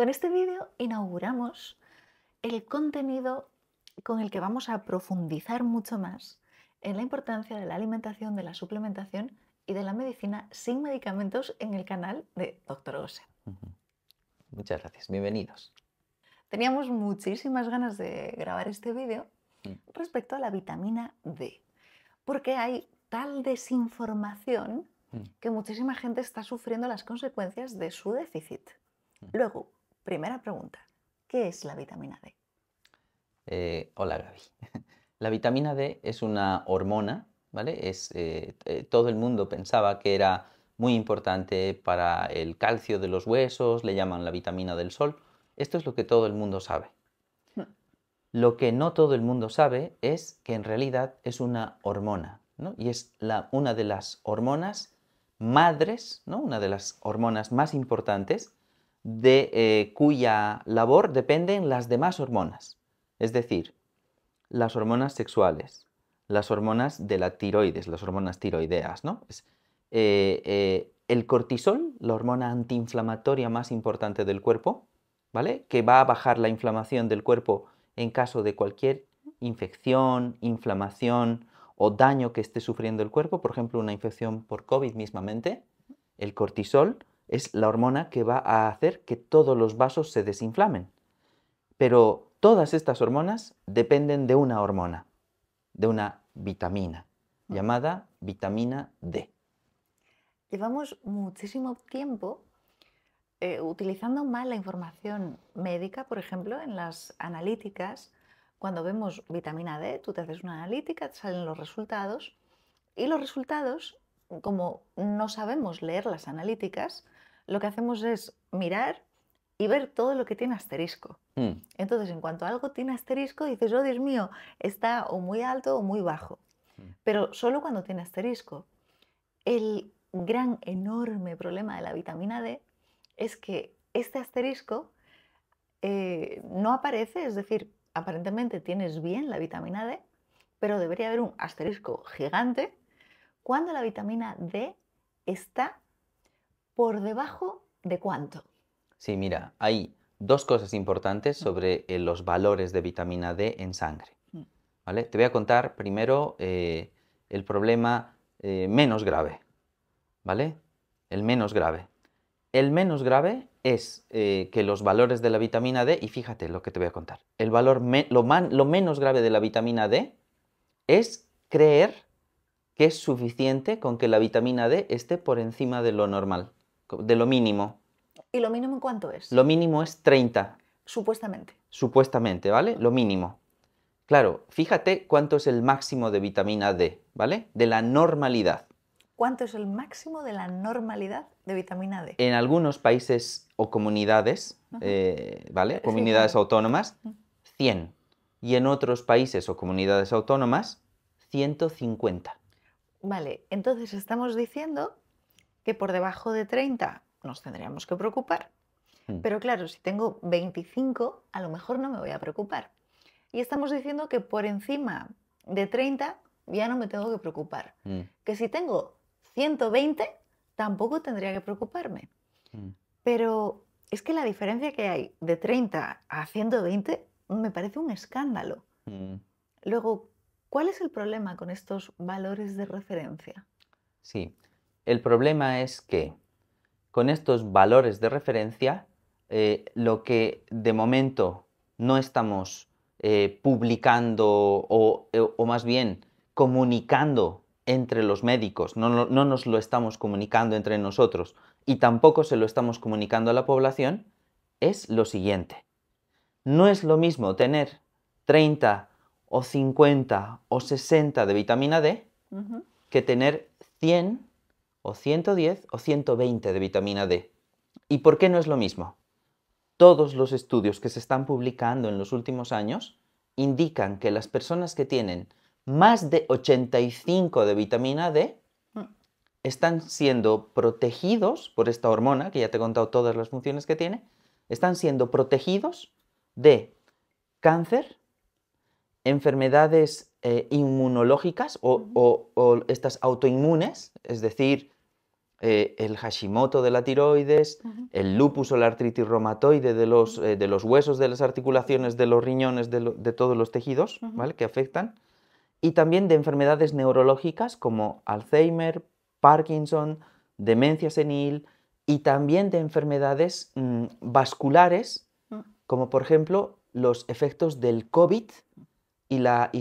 Con este vídeo inauguramos el contenido con el que vamos a profundizar mucho más en la importancia de la alimentación, de la suplementación y de la medicina sin medicamentos en el canal de Dr. Ose. Muchas gracias, bienvenidos. Teníamos muchísimas ganas de grabar este vídeo mm. respecto a la vitamina D, porque hay tal desinformación mm. que muchísima gente está sufriendo las consecuencias de su déficit. Mm. Luego, Primera pregunta, ¿qué es la vitamina D? Eh, hola Gaby. La vitamina D es una hormona, ¿vale? Es, eh, eh, todo el mundo pensaba que era muy importante para el calcio de los huesos, le llaman la vitamina del sol. Esto es lo que todo el mundo sabe. Hmm. Lo que no todo el mundo sabe es que en realidad es una hormona, ¿no? Y es una de las hormonas madres, ¿no? Una de las hormonas más importantes de eh, cuya labor dependen las demás hormonas, es decir, las hormonas sexuales, las hormonas de la tiroides, las hormonas tiroideas, ¿no? Eh, eh, el cortisol, la hormona antiinflamatoria más importante del cuerpo, ¿vale? Que va a bajar la inflamación del cuerpo en caso de cualquier infección, inflamación o daño que esté sufriendo el cuerpo, por ejemplo, una infección por COVID mismamente, el cortisol es la hormona que va a hacer que todos los vasos se desinflamen. Pero todas estas hormonas dependen de una hormona, de una vitamina, mm. llamada vitamina D. Llevamos muchísimo tiempo eh, utilizando mal la información médica, por ejemplo, en las analíticas. Cuando vemos vitamina D, tú te haces una analítica, te salen los resultados y los resultados, como no sabemos leer las analíticas, lo que hacemos es mirar y ver todo lo que tiene asterisco. Mm. Entonces, en cuanto algo tiene asterisco, dices, oh Dios mío, está o muy alto o muy bajo. Mm. Pero solo cuando tiene asterisco. El gran, enorme problema de la vitamina D es que este asterisco eh, no aparece, es decir, aparentemente tienes bien la vitamina D, pero debería haber un asterisco gigante cuando la vitamina D está ¿Por debajo de cuánto? Sí, mira, hay dos cosas importantes mm. sobre eh, los valores de vitamina D en sangre. Mm. ¿vale? Te voy a contar primero eh, el problema eh, menos grave. ¿Vale? El menos grave. El menos grave es que los valores de la vitamina D, y fíjate lo que te voy a contar, el valor lo menos grave de la vitamina D es creer que es suficiente con que la vitamina D esté por encima de lo normal de lo mínimo. ¿Y lo mínimo cuánto es? Lo mínimo es 30. Supuestamente. Supuestamente, ¿vale? Lo mínimo. Claro, fíjate cuánto es el máximo de vitamina D, ¿vale? De la normalidad. ¿Cuánto es el máximo de la normalidad de vitamina D? En algunos países o comunidades, eh, ¿vale? Comunidades autónomas, 100. Y en otros países o comunidades autónomas, 150. Vale, entonces estamos diciendo que por debajo de 30 nos tendríamos que preocupar. Mm. Pero claro, si tengo 25, a lo mejor no me voy a preocupar. Y estamos diciendo que por encima de 30 ya no me tengo que preocupar. Mm. Que si tengo 120, tampoco tendría que preocuparme. Mm. Pero es que la diferencia que hay de 30 a 120 me parece un escándalo. Luego, ¿cuál es el problema con estos valores de referencia? Sí, el problema es que con estos valores de referencia, eh, lo que de momento no estamos eh, publicando eh, o, más bien comunicando entre los médicos, no, nos lo estamos comunicando entre nosotros y tampoco se lo estamos comunicando a la población, es lo siguiente. No es lo mismo tener 30 o 50 o 60 de vitamina D que tener 100 o 110 o 120 de vitamina D. ¿Y por qué no es lo mismo? Todos los estudios que se están publicando en los últimos años indican que las personas que tienen más de 85 de vitamina D mm. están siendo protegidos por esta hormona, que ya te he contado todas las funciones que tiene, están siendo protegidos de cáncer, enfermedades eh, inmunológicas o, estas autoinmunes, es decir, eh, el Hashimoto de la tiroides, el lupus o la artritis reumatoide eh, de los, huesos, de las articulaciones, de los riñones, de, todos los tejidos que afectan, y también de enfermedades neurológicas como Alzheimer, Parkinson, demencia senil, y también de enfermedades mm, vasculares, mm. como por ejemplo los efectos del COVID y, las,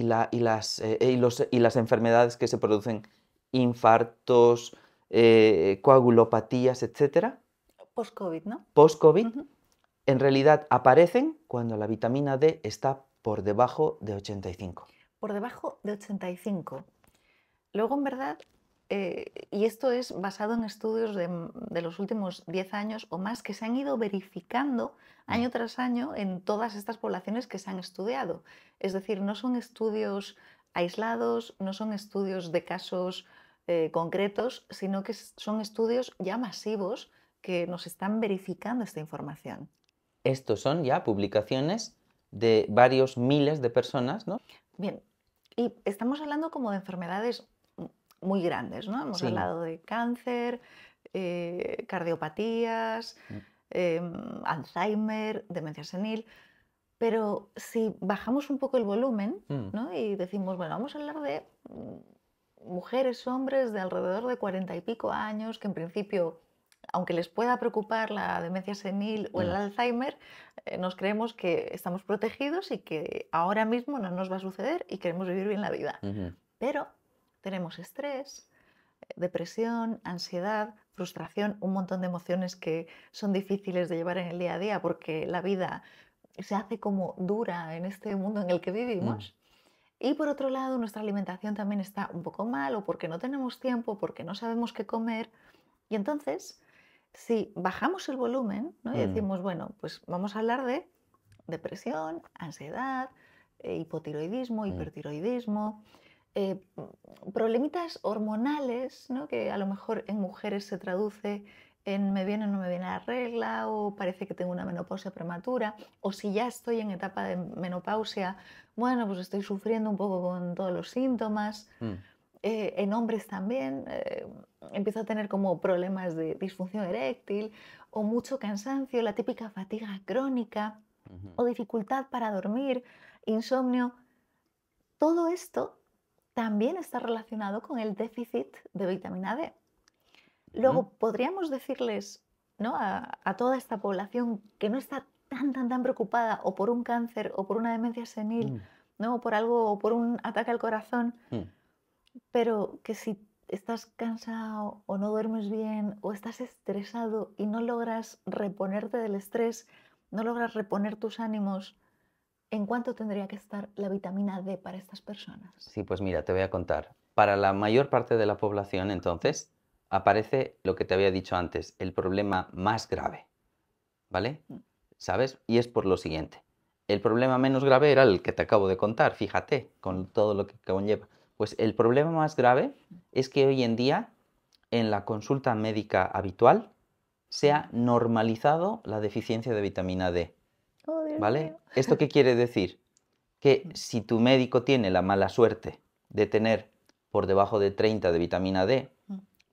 eh, y las enfermedades que se producen, infartos, eh, coagulopatías, etcétera. Post-COVID, ¿no? Post-COVID, en realidad aparecen cuando la vitamina D está por debajo de 85. Por debajo de 85. Luego, en verdad, eh, y esto es basado en estudios de, de, los últimos 10 años o más que se han ido verificando mm. año tras año en todas estas poblaciones que se han estudiado. Es decir, no son estudios aislados, no son estudios de casos eh, concretos, sino que son estudios ya masivos que nos están verificando esta información. Estos son ya publicaciones de varios miles de personas, ¿no? Bien, y estamos hablando como de enfermedades muy grandes, ¿no? Hemos hablado de cáncer, eh, cardiopatías, mm. em, Alzheimer, demencia senil. Pero si bajamos un poco el volumen mm. ¿no? y decimos, bueno, vamos a hablar de mm, mujeres, hombres de alrededor de cuarenta y pico años que en principio aunque les pueda preocupar la demencia senil o el mm. Alzheimer, eh, nos creemos que estamos protegidos y que ahora mismo no nos va a suceder y queremos vivir bien la vida. Pero tenemos estrés, depresión, ansiedad, frustración, un montón de emociones que son difíciles de llevar en el día a día porque la vida se hace como dura en este mundo en el que vivimos. Mm. Y por otro lado, nuestra alimentación también está un poco mal o porque no tenemos tiempo, porque no sabemos qué comer. Y entonces, si bajamos el volumen ¿no? y mm. decimos, bueno, pues vamos a hablar de depresión, ansiedad, eh, hipotiroidismo, mm. hipertiroidismo, eh, problemitas hormonales, ¿no? que a lo mejor en mujeres se traduce me viene o no me viene la regla, o parece que tengo una menopausia prematura, o si ya estoy en etapa de menopausia, bueno, pues estoy sufriendo un poco con todos los síntomas. Mm. Eh, en hombres también eh, empiezo a tener como problemas de disfunción eréctil o mucho cansancio, la típica fatiga crónica o dificultad para dormir, insomnio. Todo esto también está relacionado con el déficit de vitamina D. Luego, podríamos decirles ¿no? A, toda esta población que no está tan, tan, tan preocupada o por un cáncer o por una demencia senil, mm. o por algo, o por un ataque al corazón, mm. pero que si estás cansado o no duermes bien o estás estresado y no logras reponerte del estrés, no logras reponer tus ánimos, ¿en cuánto tendría que estar la vitamina D para estas personas? Sí, pues mira, te voy a contar. Para la mayor parte de la población, entonces, aparece lo que te había dicho antes, el problema más grave. ¿Vale? Mm. ¿Sabes? Y es por lo siguiente. El problema menos grave era el que te acabo de contar, fíjate, con todo lo que conlleva. Pues el problema más grave es que hoy en día en la consulta médica habitual se ha normalizado la deficiencia de vitamina D. Oh, ¿Vale? ¿Esto qué quiere decir? Que mm. si tu médico tiene la mala suerte de tener por debajo de 30 de vitamina D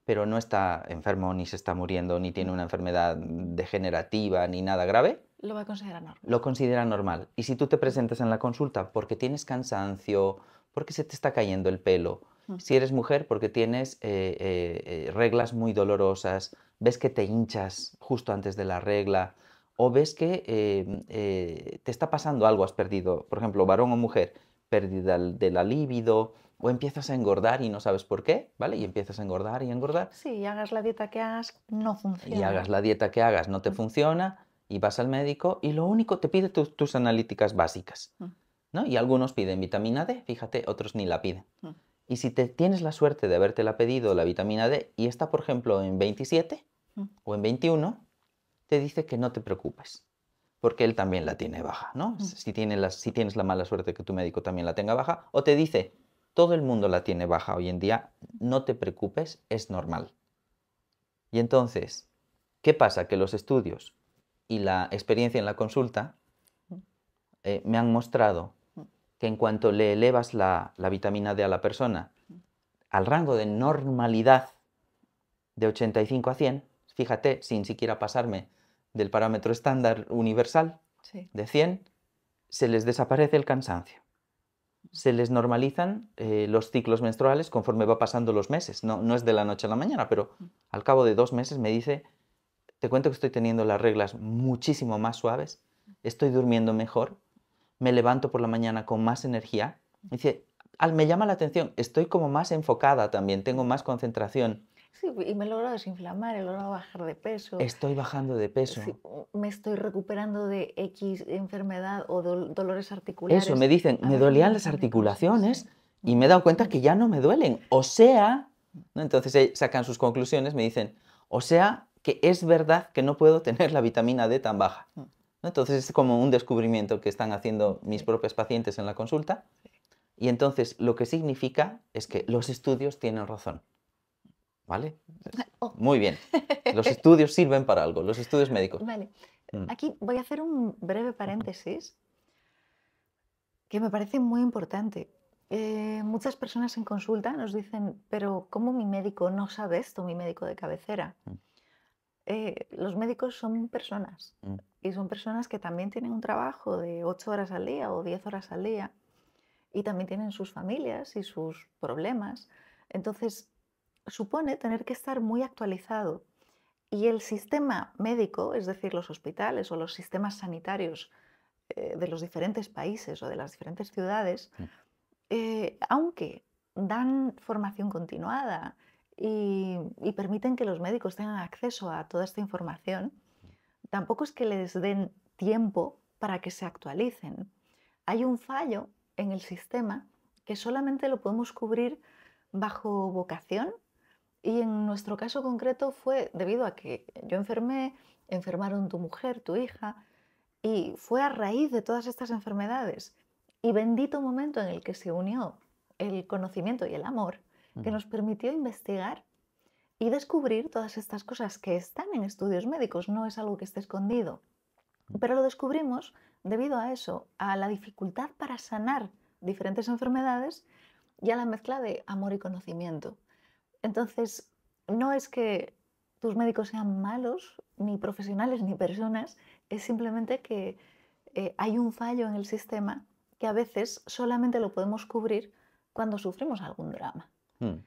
pero no está enfermo, ni se está muriendo, ni tiene mm. una enfermedad degenerativa, ni nada grave. Lo va a considerar normal. Lo considera normal. Y si tú te presentas en la consulta porque tienes cansancio, porque se te está cayendo el pelo, mm. si eres mujer porque tienes eh, eh, eh, reglas muy dolorosas, ves que te hinchas justo antes de la regla, o ves que te está pasando algo, has perdido, por ejemplo, varón o mujer, pérdida de la libido, o empiezas a engordar y no sabes por qué, ¿vale? Y empiezas a engordar y engordar. Sí, y hagas la dieta que hagas, no funciona. Y hagas la dieta que hagas, no te funciona, y vas al médico y lo único te pide tus analíticas básicas, ¿no? Y algunos piden vitamina D, fíjate, otros ni la piden. Y si te tienes la suerte de haberte la pedido la vitamina D y está, por ejemplo, en 27 o en 21, te dice que no te preocupes, porque él también la tiene baja, ¿no? Si, si tienes la mala suerte que tu médico también la tenga baja, o te dice, todo el mundo la tiene baja hoy en día, no te preocupes, es normal. Y entonces, ¿qué pasa? Que los estudios y la experiencia en la consulta eh, me han mostrado que en cuanto le elevas la, vitamina D a la persona al rango de normalidad de 85 a 100, fíjate, sin siquiera pasarme del parámetro estándar universal de 100, se les desaparece el cansancio se les normalizan eh, los ciclos menstruales conforme va pasando los meses. No, es de la noche a la mañana, pero mm. al cabo de dos meses me dice, te cuento que estoy teniendo las reglas muchísimo más suaves, estoy durmiendo mejor, me levanto por la mañana con más energía. Mm. me llama la atención, estoy como más enfocada también, tengo más concentración. Sí, y me logrado desinflamar, he logrado bajar de peso. Estoy bajando de peso. Mm, me estoy recuperando de X enfermedad o dolores articulares. Eso, me dicen, me dolían las articulaciones y me he dado cuenta mm. que ya no me duelen. O sea, entonces eh, sacan sus conclusiones, me dicen, o sea, que es verdad que no puedo tener la vitamina D tan baja. Mm. Entonces es como un descubrimiento que están haciendo mis propios pacientes en la consulta. Y entonces lo que significa es que los estudios tienen razón. ¿Vale? Oh. Muy bien. Los estudios sirven para algo, los estudios médicos. Mm. Aquí voy a hacer un breve paréntesis que me parece muy importante. Eh, muchas personas en consulta nos dicen, pero ¿cómo mi médico no sabe esto, mi médico de cabecera? Mm. Eh, los médicos son personas mm. y son personas que también tienen un trabajo de 8 horas al día o 10 horas al día y también tienen sus familias y sus problemas. Entonces, supone tener que estar muy actualizado. Y el sistema médico, es decir, los hospitales o los sistemas sanitarios eh, de los diferentes países o de las diferentes ciudades, mm. eh, aunque dan formación continuada y, permiten que los médicos tengan acceso a toda esta información, tampoco es que les den tiempo para que se actualicen. Hay un fallo en el sistema que solamente lo podemos cubrir bajo vocación y en nuestro caso concreto fue debido a que yo enfermé, enfermaron tu mujer, tu hija, y fue a raíz de todas estas enfermedades y bendito momento en el que se unió el conocimiento y el amor que nos permitió investigar y descubrir todas estas cosas que están en estudios médicos, no es algo que esté escondido. Pero lo descubrimos debido a eso, a la dificultad para sanar diferentes enfermedades y a la mezcla de amor y conocimiento. Entonces, no es que tus médicos sean malos, ni profesionales, ni personas, es simplemente que eh, hay un fallo en el sistema que a veces solamente lo podemos cubrir cuando sufrimos algún drama. Hmm.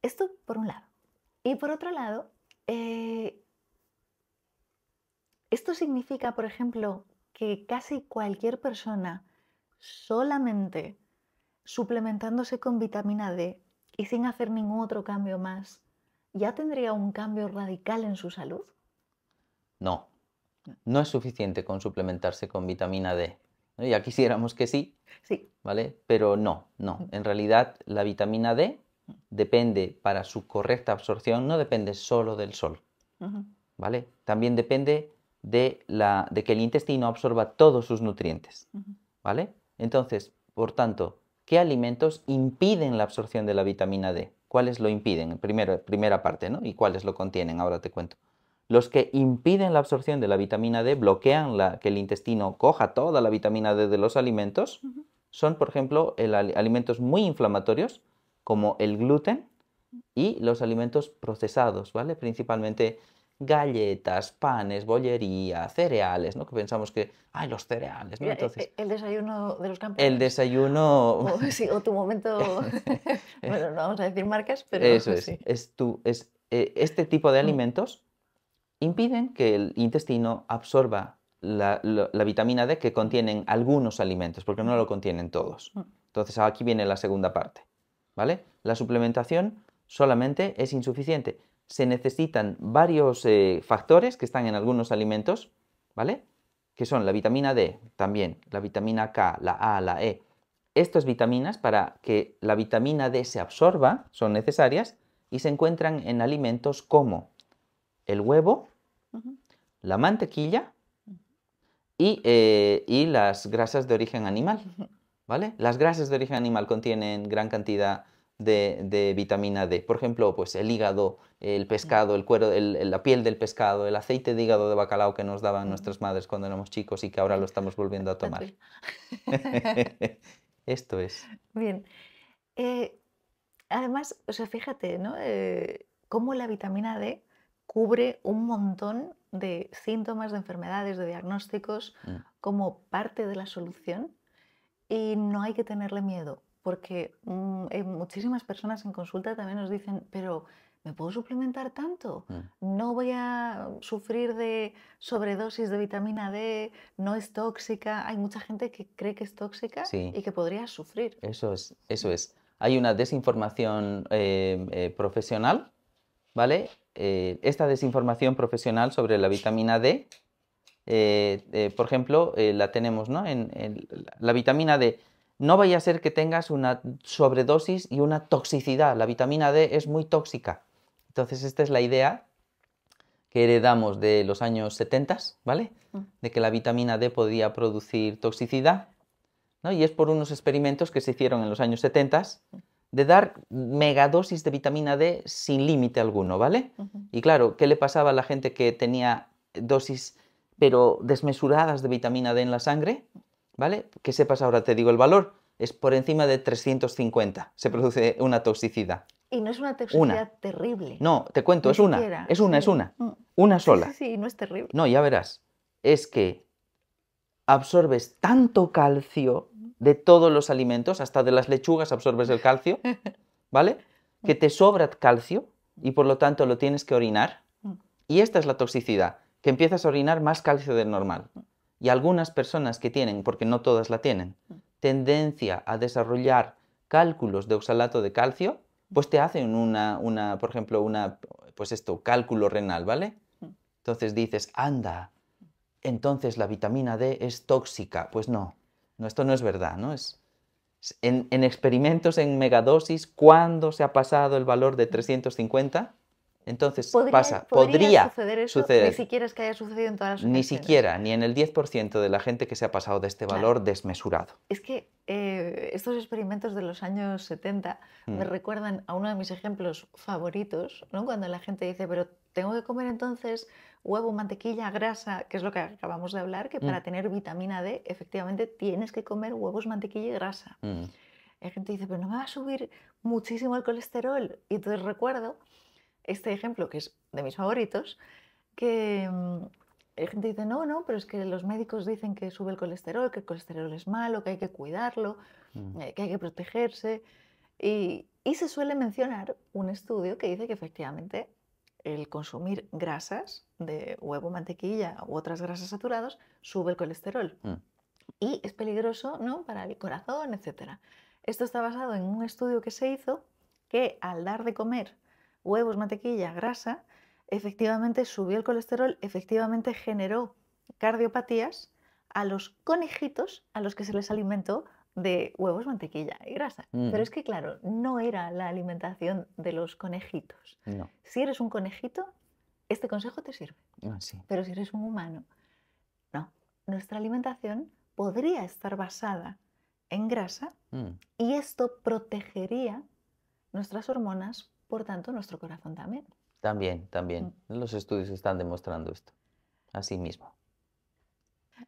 Esto por un lado. Y por otro lado, eh, esto significa, por ejemplo, que casi cualquier persona solamente suplementándose con vitamina D y sin hacer ningún otro cambio más, ¿ya tendría un cambio radical en su salud? No. No es suficiente con suplementarse con vitamina D. Ya quisiéramos que sí. Sí. ¿Vale? Pero no, no. Mm. En realidad, la vitamina D depende para su correcta absorción, no depende solo del sol. ¿Vale? También depende de, de que el intestino absorba todos sus nutrientes. ¿Vale? Entonces, por tanto, ¿Qué alimentos impiden la absorción de la vitamina D? ¿Cuáles lo impiden? Primero, primera parte, ¿no? ¿Y cuáles lo contienen? Ahora te cuento. Los que impiden la absorción de la vitamina D, bloquean la, que el intestino coja toda la vitamina D de los alimentos, son, por ejemplo, alimentos muy inflamatorios, como el gluten, y los alimentos procesados, ¿vale? Principalmente galletas, panes, bollería, cereales, ¿no? Que pensamos que, ay, los cereales, e-, el, desayuno de los campesinos. El desayuno... O, tu momento... bueno, no vamos a decir marcas, pero... Eso es. es, tu, eh, este tipo de mm. alimentos impiden que el intestino absorba la, la, vitamina D que contienen algunos alimentos, porque no lo mm. contienen todos. Mm. Entonces aquí viene la segunda parte, ¿vale? La suplementación solamente es insuficiente se necesitan varios eh, factores que están en algunos alimentos, ¿vale? Que son la vitamina D también, la vitamina K, la A, la E. Estas vitaminas, para que la vitamina D se absorba, son necesarias y se encuentran en alimentos como el huevo, la mantequilla y, eh, y las grasas de origen animal, ¿vale? Las grasas de origen animal contienen gran cantidad de, vitamina D. Por ejemplo, pues el hígado, el pescado, el cuero, la piel del pescado, el aceite de hígado de bacalao que nos daban nuestras madres cuando éramos chicos y que ahora lo estamos volviendo a tomar. Esto es. Bien. Eh, además, fíjate, ¿no? Eh, cómo la vitamina D cubre un montón de síntomas, de enfermedades, de diagnósticos, mm. como parte de la solución y no hay que tenerle miedo porque mm, eh, muchísimas personas en consulta también nos dicen, pero ¿me puedo suplementar tanto? Mm. No voy a sufrir de sobredosis de vitamina D, no es tóxica. Hay mucha gente que cree que es tóxica y que podría sufrir. Eso es, eso es. Hay una desinformación eh, eh, profesional, ¿vale? esta desinformación profesional sobre la vitamina D, por ejemplo, la tenemos, ¿no? En, la vitamina D no vaya a ser que tengas una sobredosis y una toxicidad. La vitamina D es muy tóxica. Entonces, esta es la idea que heredamos de los años 70, ¿vale? Mm. De que la vitamina D podía producir toxicidad, ¿no? Y es por unos experimentos que se hicieron en los años 70 de dar megadosis de vitamina D sin límite alguno, ¿vale? Y claro, ¿qué le pasaba a la gente que tenía dosis pero desmesuradas de vitamina D en la sangre? ¿Vale? Que sepas ahora? Te digo el valor. Es por encima de 350. Se produce una toxicidad. Y no es una toxicidad terrible. No, te cuento, es una. Es una, es una. Mm. Una sola. Sí, sí, no es terrible. No, ya verás. Es que absorbes tanto calcio de todos los alimentos, hasta de las lechugas absorbes el calcio, ¿vale? Que mm. te sobra calcio y por lo tanto lo tienes que orinar. Mm. Y esta es la toxicidad, que empiezas a orinar más calcio del normal y algunas personas que tienen, porque no todas la tienen, mm. tendencia a desarrollar cálculos de oxalato de calcio, pues te hacen una, una por ejemplo, una, pues esto, cálculo renal, ¿vale? Mm. Entonces dices, anda, entonces la vitamina D es tóxica. Pues no, no esto no es verdad, ¿no? Es, en, en experimentos en megadosis, ¿cuándo se ha pasado el valor de 350? Entonces pasa, podría, suceder, eso, Ni siquiera es que haya sucedido en todas las Ni siquiera, ni en el 10% de la gente que se ha pasado de este valor desmesurado. Es que eh, estos experimentos de los años 70 me mm. recuerdan a uno de mis ejemplos favoritos, ¿no? cuando la gente dice, pero tengo que comer entonces huevo, mantequilla, grasa, que es lo que acabamos de hablar, que para mm. tener vitamina D efectivamente tienes que comer huevos, mantequilla y grasa. Mm. La gente dice, pero no me va a subir muchísimo el colesterol. Y entonces recuerdo este ejemplo, que es de mis favoritos, que la mm, gente dice, no, no, pero es que los médicos dicen que sube el colesterol, que el colesterol es malo, que hay que cuidarlo, mm. eh, que hay que protegerse. Y, se suele mencionar un estudio que dice que efectivamente el consumir grasas de huevo, mantequilla u otras grasas saturadas sube el colesterol. Mm. Y es peligroso ¿no? para el corazón, etc. Esto está basado en un estudio que se hizo que al dar de comer huevos, mantequilla, grasa, efectivamente subió el colesterol, efectivamente generó cardiopatías a los conejitos a los que se les alimentó de huevos, mantequilla y grasa. Pero es que, claro, no era la alimentación de los conejitos. Si eres un conejito, este consejo te sirve. Ah, Pero si eres un humano, no. Nuestra alimentación podría estar basada en grasa mm. y esto protegería nuestras hormonas por tanto nuestro corazón también. También, también. Mm. Los estudios están demostrando esto. Así mismo.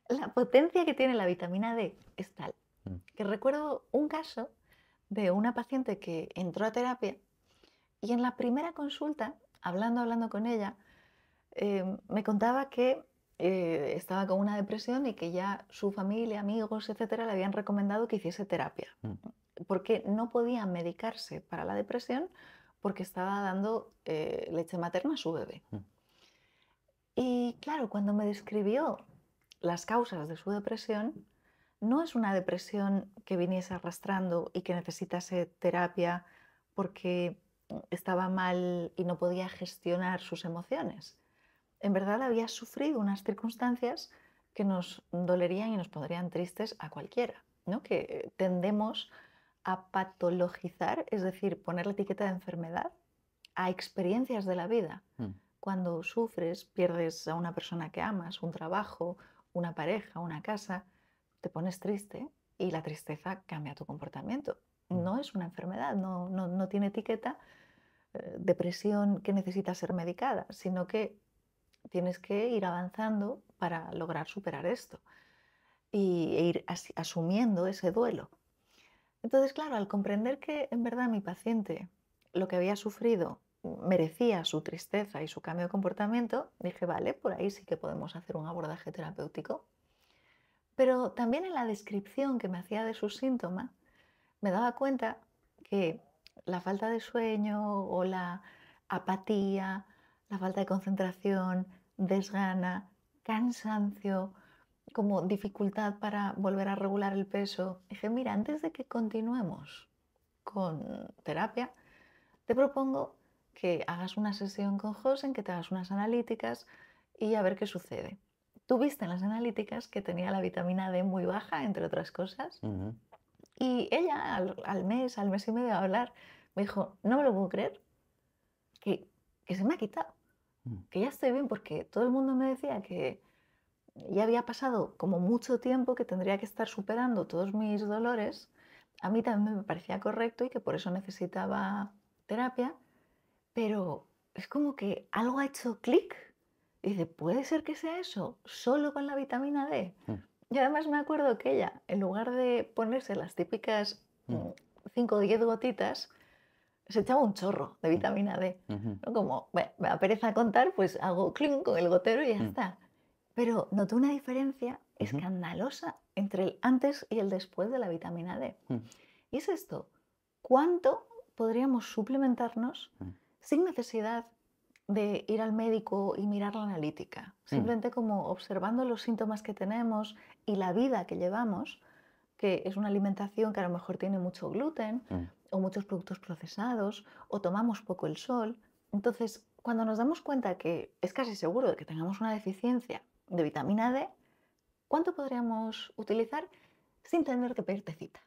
La potencia que tiene la vitamina D es tal mm. que recuerdo un caso de una paciente que entró a terapia y en la primera consulta, hablando, hablando con ella, eh, me contaba que eh, estaba con una depresión y que ya su familia, amigos, etcétera, le habían recomendado que hiciese terapia, mm. porque no podía medicarse para la depresión porque estaba dando eh, leche materna a su bebé. Mm. Y claro, cuando me describió las causas de su depresión, no es una depresión que viniese arrastrando y que necesitase terapia porque estaba mal y no podía gestionar sus emociones. En verdad había sufrido unas circunstancias que nos dolerían y nos pondrían tristes a cualquiera, ¿no? que tendemos a patologizar, es decir, poner la etiqueta de enfermedad a experiencias de la vida. Hmm. Cuando sufres, pierdes a una persona que amas, un trabajo, una pareja, una casa, te pones triste y la tristeza cambia tu comportamiento. Hmm. No es una enfermedad, no, no, tiene etiqueta eh, depresión que necesita ser medicada, sino que tienes que ir avanzando para lograr superar esto y, e ir asumiendo ese duelo. Entonces, claro, al comprender que en verdad mi paciente lo que había sufrido merecía su tristeza y su cambio de comportamiento, dije, vale, por ahí sí que podemos hacer un abordaje terapéutico. Pero también en la descripción que me hacía de sus síntomas, me daba cuenta que la falta de sueño o la apatía, la falta de concentración, desgana, cansancio, como dificultad para volver a regular el peso, dije, mira, antes de que continuemos con terapia, te propongo que hagas una sesión con José, que te hagas unas analíticas y a ver qué sucede. Tú viste en las analíticas que tenía la vitamina D muy baja, entre otras cosas, y ella al, mes, al mes y medio de hablar, me dijo, no me lo puedo creer, que, se me ha quitado, mm. que ya estoy bien, porque todo el mundo me decía que, ya había pasado como mucho tiempo que tendría que estar superando todos mis dolores, a mí también me parecía correcto y que por eso necesitaba terapia, pero es como que algo ha hecho clic. Dice, puede ser que sea eso, solo con la vitamina D. Mm. Y además me acuerdo que ella, en lugar de ponerse las típicas 5 mm. mm, o 10 gotitas, se echaba un chorro de vitamina D. Como, me apetece contar, pues hago clic con el gotero y ya está. Pero noté una diferencia escandalosa entre el antes y el después de la vitamina D. Mm. Y es esto, ¿cuánto podríamos suplementarnos mm. sin necesidad de ir al médico y mirar la analítica? Mm. Simplemente como observando los síntomas que tenemos y la vida que llevamos, que es una alimentación que a lo mejor tiene mucho gluten o muchos productos procesados o tomamos poco el sol. Entonces, cuando nos damos cuenta que es casi seguro de que tengamos una deficiencia de vitamina D, ¿cuánto podríamos utilizar sin tener que pedirte cita?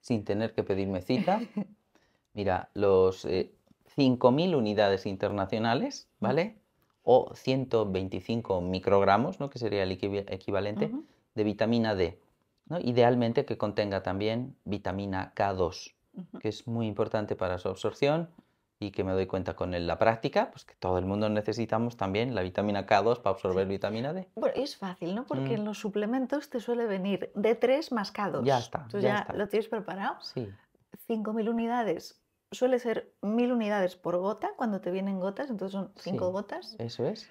Sin tener que pedirme cita. Mira, los 5.000 eh, unidades internacionales, ¿vale? O 125 microgramos, ¿no? Que sería el equivalente de vitamina D. Idealmente que contenga también vitamina K2, que es muy importante para su absorción y que me doy cuenta con la práctica, pues que todo el mundo necesitamos también la vitamina K2 para absorber vitamina D. Bueno, es fácil, ¿no? Porque mm. en los suplementos te suele venir D3 más K2. Ya está. Tú ya, lo tienes preparado. Sí. 5.000 unidades. Suele ser 1.000 unidades por gota, cuando te vienen gotas, entonces son 5 sí, gotas. Eso es.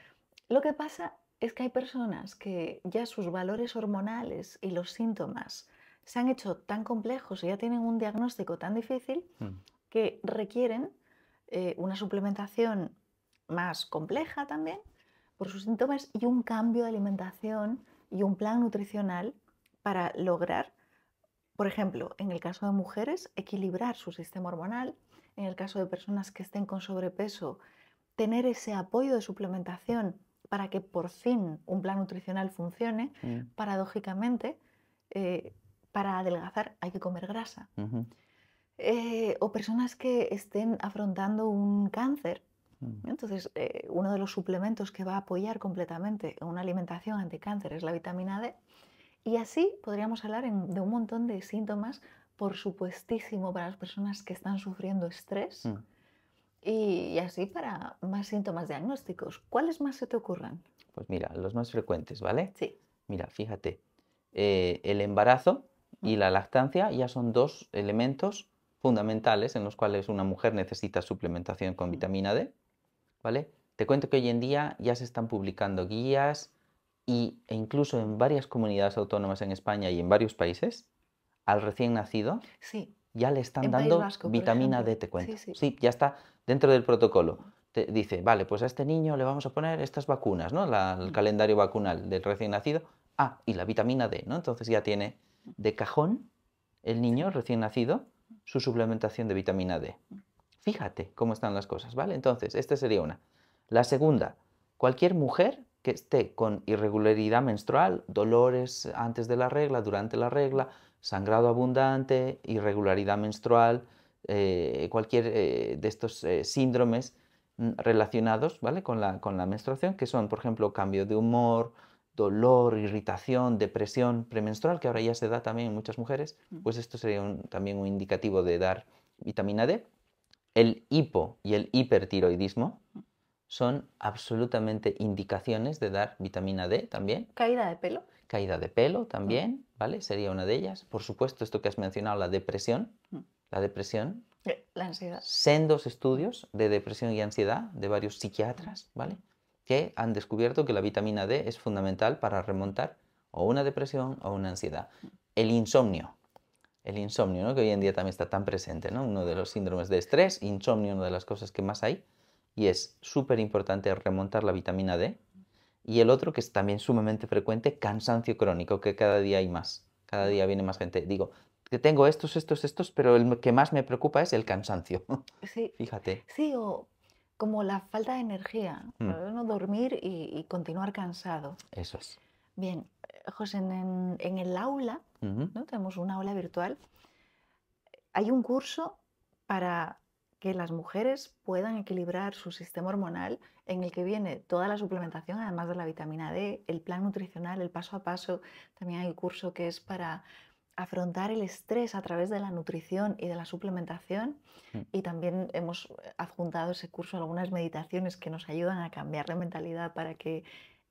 Lo que pasa es que hay personas que ya sus valores hormonales y los síntomas se han hecho tan complejos y ya tienen un diagnóstico tan difícil mm. que requieren eh, una suplementación más compleja también por sus síntomas y un cambio de alimentación y un plan nutricional para lograr, por ejemplo, en el caso de mujeres, equilibrar su sistema hormonal, en el caso de personas que estén con sobrepeso, tener ese apoyo de suplementación para que por fin un plan nutricional funcione, mm. paradójicamente, eh, para adelgazar hay que comer grasa. Eh, o personas que estén afrontando un cáncer. Mm. Entonces, eh, uno de los suplementos que va a apoyar completamente una alimentación anticáncer es la vitamina D. Y así podríamos hablar de un montón de síntomas, por supuestísimo, para las personas que están sufriendo estrés. Mm. Y, así para más síntomas diagnósticos. ¿Cuáles más se te ocurran? Pues mira, los más frecuentes, ¿vale? Sí. Mira, fíjate, eh, el embarazo y mm. la lactancia ya son dos elementos fundamentales en los cuales una mujer necesita suplementación con mm. vitamina D, ¿vale? Te cuento que hoy en día ya se están publicando guías y, e incluso en varias comunidades autónomas en España y en varios países, al recién nacido sí. ya le están dando vitamina D, te cuento. Sí, ya está dentro del protocolo. Te dice, vale, pues a este niño le vamos a poner estas vacunas, ¿no? el mm. calendario vacunal del recién nacido. Ah, y la vitamina D, ¿no? Entonces ya tiene de cajón el niño recién nacido su suplementación de vitamina D. Fíjate cómo están las cosas, ¿vale? Entonces, esta sería una. La segunda, cualquier mujer que esté con irregularidad menstrual, dolores antes de la regla, durante la regla, sangrado abundante, irregularidad menstrual, eh, cualquier eh, de estos eh, síndromes mm, relacionados ¿vale? con, la, con la menstruación, que son, por ejemplo, cambio de humor, dolor, irritación, depresión premenstrual, que ahora ya se da también en muchas mujeres, mm. pues esto sería también un indicativo de dar vitamina D. El hipo y el hipertiroidismo mm. son absolutamente indicaciones de dar vitamina D también. Caída de pelo. Caída de pelo también, mm. ¿vale? Sería una de ellas. Por supuesto, esto que has mencionado, la depresión. La depresión. Eh, la ansiedad. Sendos estudios de depresión y ansiedad de varios psiquiatras, ¿vale? que han descubierto que la vitamina D es fundamental para remontar o una depresión o una ansiedad. El insomnio. El insomnio, ¿no? que hoy en día también está tan presente, ¿no? uno de los síndromes de estrés, insomnio, una de las cosas que más hay, y es súper importante remontar la vitamina D. Y el otro, que es también sumamente frecuente, cansancio crónico, que cada día hay más, cada día viene más gente. Digo, que tengo estos, estos, estos, pero el que más me preocupa es el cansancio. Sí. Fíjate. Sí, o como la falta de energía, no mm. dormir y, continuar cansado. Eso es. Bien, eh, José, en, el aula, ¿no? tenemos una aula virtual, hay un curso para que las mujeres puedan equilibrar su sistema hormonal en el que viene toda la suplementación, además de la vitamina D, el plan nutricional, el paso a paso. También hay un curso que es para afrontar el estrés a través de la nutrición y de la suplementación mm. y también hemos adjuntado ese curso a algunas meditaciones que nos ayudan a cambiar la mentalidad para que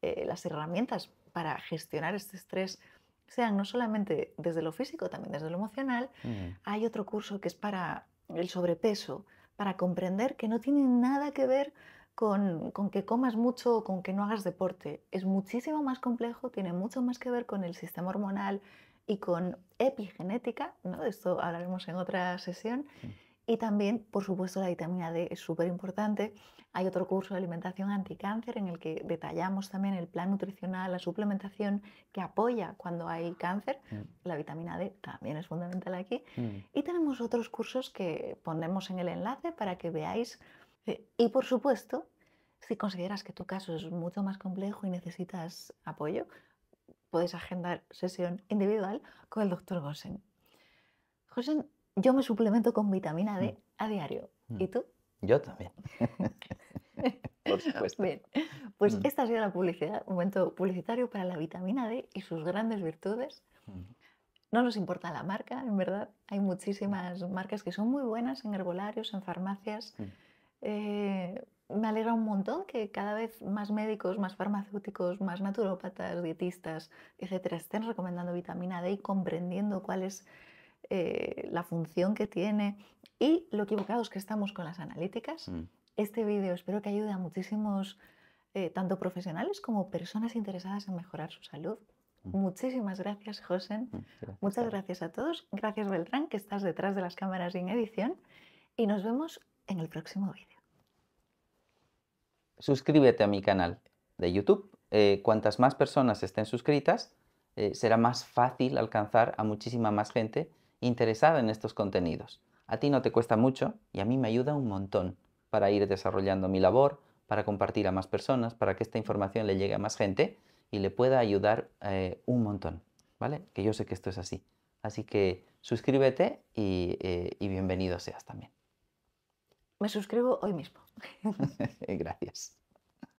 eh, las herramientas para gestionar este estrés sean no solamente desde lo físico, también desde lo emocional. Mm. Hay otro curso que es para el sobrepeso, para comprender que no tiene nada que ver con, con, que comas mucho o con que no hagas deporte. Es muchísimo más complejo, tiene mucho más que ver con el sistema hormonal, y con epigenética, ¿no? de esto hablaremos en otra sesión. Y también, por supuesto, la vitamina D es súper importante. Hay otro curso de alimentación anticáncer en el que detallamos también el plan nutricional, la suplementación que apoya cuando hay cáncer. Mm. La vitamina D también es fundamental aquí. Mm. Y tenemos otros cursos que pondremos en el enlace para que veáis. Eh, y por supuesto, si consideras que tu caso es mucho más complejo y necesitas apoyo, podéis agendar sesión individual con el doctor Gosen. Gosen, yo me suplemento con vitamina D mm. a diario. Mm. ¿Y tú? Yo también. Por supuesto. Bien, pues mm. esta ha sido la publicidad, un momento publicitario para la vitamina D y sus grandes virtudes. No nos importa la marca, en verdad. Hay muchísimas marcas que son muy buenas en herbolarios, en farmacias. Eh, me alegra un montón que cada vez más médicos, más farmacéuticos, más naturópatas, dietistas, etcétera, estén recomendando vitamina D y comprendiendo cuál es eh, la función que tiene y lo equivocados que estamos con las analíticas. Mm. Este vídeo espero que ayude a muchísimos, eh, tanto profesionales como personas interesadas en mejorar su salud. Mm. Muchísimas gracias, Josen. Mm, Muchas gracias a todos. Gracias, Beltrán, que estás detrás de las cámaras en edición. Y nos vemos en el próximo vídeo suscríbete a mi canal de YouTube. Eh, cuantas más personas estén suscritas, eh, será más fácil alcanzar a muchísima más gente interesada en estos contenidos. A ti no te cuesta mucho y a mí me ayuda un montón para ir desarrollando mi labor, para compartir a más personas, para que esta información le llegue a más gente y le pueda ayudar eh, un montón, ¿vale? Que yo sé que esto es así. Así que suscríbete y bienvenido seas también. Me suscribo hoy mismo. Gracias.